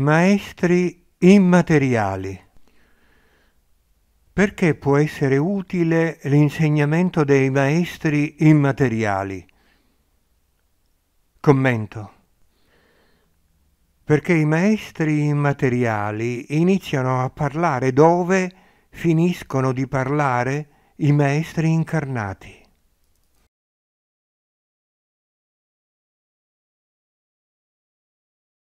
Maestri immateriali. Perché può essere utile l'insegnamento dei maestri immateriali? Commento. Perché i maestri immateriali iniziano a parlare dove finiscono di parlare i maestri incarnati.